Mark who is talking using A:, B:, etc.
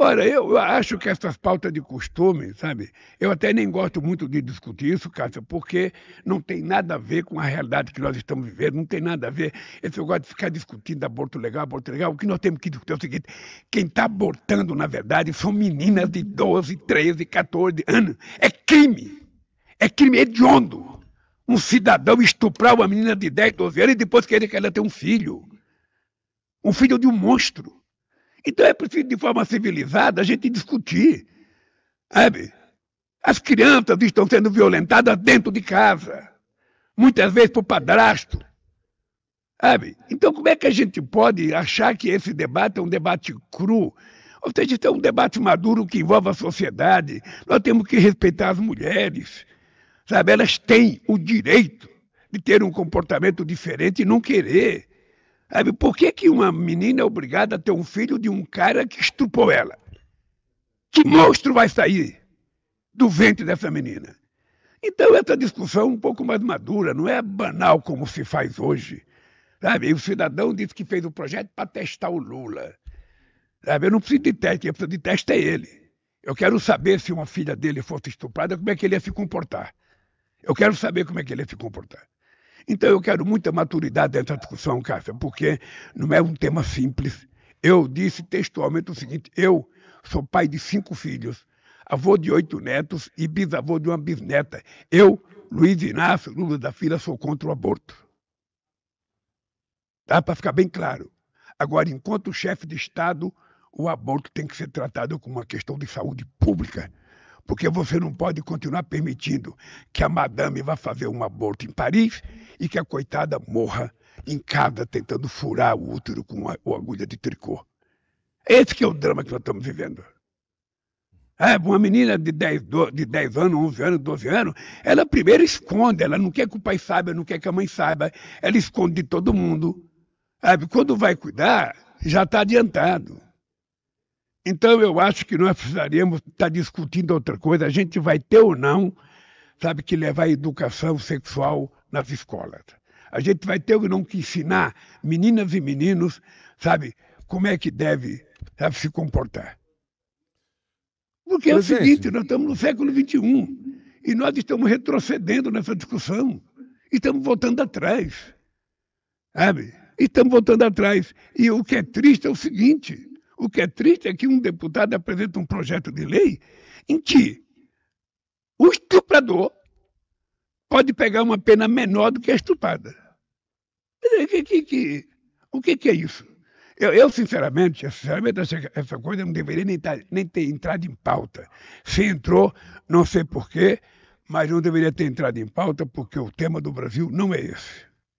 A: Olha, eu acho que essas pautas de costume, sabe? Eu até nem gosto muito de discutir isso, Cássio, porque não tem nada a ver com a realidade que nós estamos vivendo, não tem nada a ver. Esse negócio de ficar discutindo aborto legal, aborto legal, o que nós temos que discutir é o seguinte: quem está abortando, na verdade, são meninas de 12, 13, 14 anos. É crime! É crime hediondo! Um cidadão estuprar uma menina de 10, 12 anos e depois querer que ela tenha um filho. Um filho de um monstro. Então é preciso, de forma civilizada, a gente discutir. Sabe? As crianças estão sendo violentadas dentro de casa, muitas vezes por padrasto. Sabe? Então, como é que a gente pode achar que esse debate é um debate cru? Ou seja, isso é um debate maduro que envolve a sociedade. Nós temos que respeitar as mulheres. Sabe? Elas têm o direito de ter um comportamento diferente e não querer. Sabe, por que, que uma menina é obrigada a ter um filho de um cara que estuprou ela? Que monstro vai sair do ventre dessa menina? Então, essa discussão é um pouco mais madura, não é banal como se faz hoje. Sabe, o cidadão disse que fez o projeto para testar o Lula. Sabe, eu não preciso de teste, eu preciso de teste é ele. Eu quero saber se uma filha dele fosse estuprada, como é que ele ia se comportar. Eu quero saber como é que ele ia se comportar. Então eu quero muita maturidade nessa discussão, Cássia, porque não é um tema simples. Eu disse textualmente o seguinte: eu sou pai de cinco filhos, avô de oito netos e bisavô de uma bisneta. Eu, Luiz Inácio Lula da Filha, sou contra o aborto. Dá Para ficar bem claro. Agora, enquanto chefe de Estado, o aborto tem que ser tratado como uma questão de saúde pública porque você não pode continuar permitindo que a madame vá fazer um aborto em Paris e que a coitada morra em casa tentando furar o útero com a, a agulha de tricô. Esse que é o drama que nós estamos vivendo. É, uma menina de 10, 12, de 10 anos, 11 anos, 12 anos, ela primeiro esconde, ela não quer que o pai saiba, não quer que a mãe saiba, ela esconde de todo mundo. Sabe? Quando vai cuidar, já está adiantado. Então, eu acho que nós precisaríamos estar tá discutindo outra coisa. A gente vai ter ou não, sabe, que levar a educação sexual nas escolas. A gente vai ter não, que ensinar meninas e meninos, sabe, como é que deve sabe, se comportar. Porque Mas, é o seguinte, gente... nós estamos no século XXI e nós estamos retrocedendo nessa discussão e estamos voltando atrás, sabe? E estamos voltando atrás. E o que é triste é o seguinte, o que é triste é que um deputado apresenta um projeto de lei em que o estuprador pode pegar uma pena menor do que a estuprada. Que, que, que, o que, é isso? Eu, eu sinceramente, sinceramente essa, essa, coisa não deveria nem, tar, tá, nem ter entrado em pauta. Se entrou, não sei porquê, mas não deveria ter entrado em pauta porque o tema do Brasil não é esse.